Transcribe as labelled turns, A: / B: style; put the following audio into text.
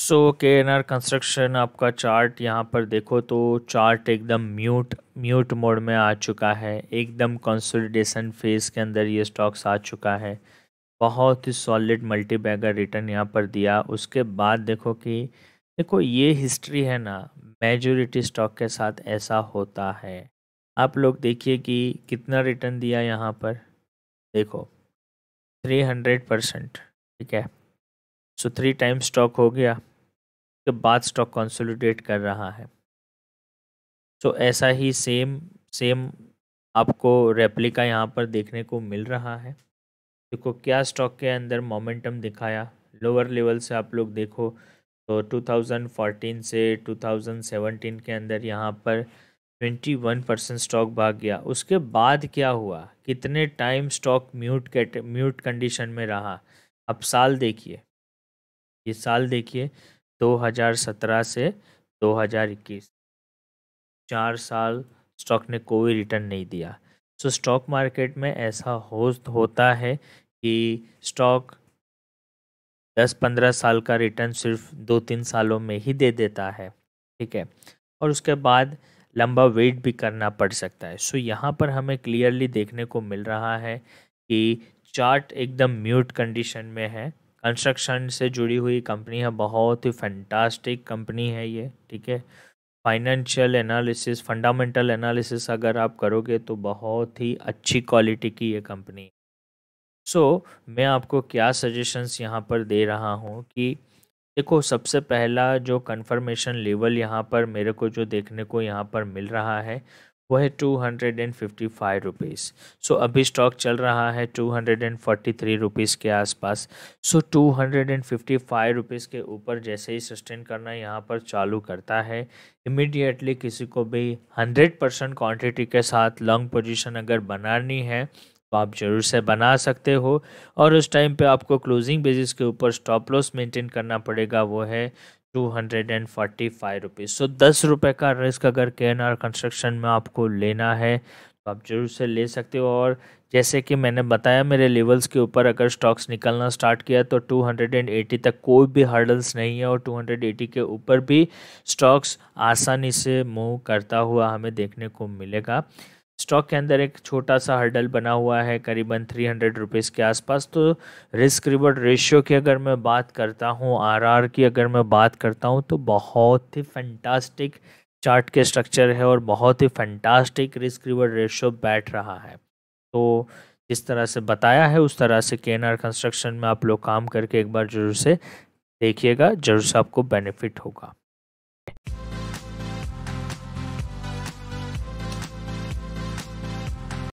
A: सो K N R construction आपका chart यहाँ पर देखो तो चार्ट एकदम म्यूट म्यूट मोड में आ चुका है एकदम कंसोलिडेशन फेज के अंदर ये स्टॉक्स आ चुका है बहुत ही सॉलिड मल्टी बैगर रिटर्न यहाँ पर दिया उसके बाद देखो कि देखो ये हिस्ट्री है ना मेजोरिटी स्टॉक के साथ ऐसा होता है आप लोग देखिए कि कितना रिटर्न दिया यहाँ पर देखो थ्री हंड्रेड परसेंट ठीक है सो थ्री टाइम स्टॉक हो गया उसके बाद स्टॉक कंसोलिडेट कर रहा है सो so, ऐसा ही सेम सेम आपको रेप्लिका यहाँ पर देखने को मिल रहा है देखो क्या स्टॉक के अंदर मोमेंटम दिखाया लोअर लेवल से आप लोग देखो तो 2014 से 2017 के अंदर यहाँ पर 21 परसेंट स्टॉक भाग गया उसके बाद क्या हुआ कितने time stock mute cat mute condition में रहा अब साल देखिए ये साल देखिए 2017 से 2021 चार साल स्टॉक ने कोई रिटर्न नहीं दिया सो स्टॉक मार्केट में ऐसा हो होता है कि स्टॉक दस पंद्रह साल का रिटर्न सिर्फ दो तीन सालों में ही दे देता है ठीक है और उसके बाद लंबा वेट भी करना पड़ सकता है सो यहाँ पर हमें क्लियरली देखने को मिल रहा है कि चार्ट एकदम म्यूट कंडीशन में है कंस्ट्रक्शन से जुड़ी हुई कंपनी है बहुत ही फैंटास्टिक कंपनी है ये ठीक है फाइनेंशियल एनालिसिस फंडामेंटल एनालिसिस अगर आप करोगे तो बहुत ही अच्छी क्वालिटी की ये कंपनी है सो so, मैं आपको क्या सजेशंस यहाँ पर दे रहा हूँ कि देखो सबसे पहला जो कंफर्मेशन लेवल यहाँ पर मेरे को जो देखने को यहाँ पर मिल रहा है वह है two hundred and fifty five rupees so अभी स्टॉक चल रहा है two hundred and forty three rupees के आसपास so two hundred and fifty five rupees के ऊपर जैसे ही सस्टेन करना यहाँ पर चालू करता है इमिडिएटली किसी को भी हंड्रेड परसेंट क्वान्टिटी के साथ लॉन्ग पोजिशन अगर बनानी है आप ज़रूर से बना सकते हो और उस टाइम पे आपको क्लोजिंग बेसिस के ऊपर स्टॉप लॉस मेंटेन करना पड़ेगा वो है two hundred and forty five rupees so दस रुपये का रिस्क अगर के एन आर कंस्ट्रक्शन में आपको लेना है तो आप ज़रूर से ले सकते हो और जैसे कि मैंने बताया मेरे लेवल्स के ऊपर अगर स्टॉक्स निकलना स्टार्ट किया तो टू हंड्रेड एंड एटी तक कोई भी हर्डल्स नहीं है और टू हंड्रेड एटी के ऊपर भी स्टॉक्स आसानी से मूव करता हुआ हमें देखने को मिलेगा स्टॉक के अंदर एक छोटा सा हर्डल बना हुआ है करीबन थ्री हंड्रेड रुपीज़ के आसपास तो रिस्क रिवर्ड रेशियो की अगर मैं बात करता हूँ आरआर की अगर मैं बात करता हूँ तो बहुत ही फंटास्टिक चार्ट के स्ट्रक्चर है और बहुत ही फंटास्टिक रिस्क रिवर्ड रेशियो बैठ रहा है तो जिस तरह से बताया है उस तरह से के कंस्ट्रक्शन में आप लोग काम करके एक बार जरूर से देखिएगा जरूर से आपको बेनिफिट होगा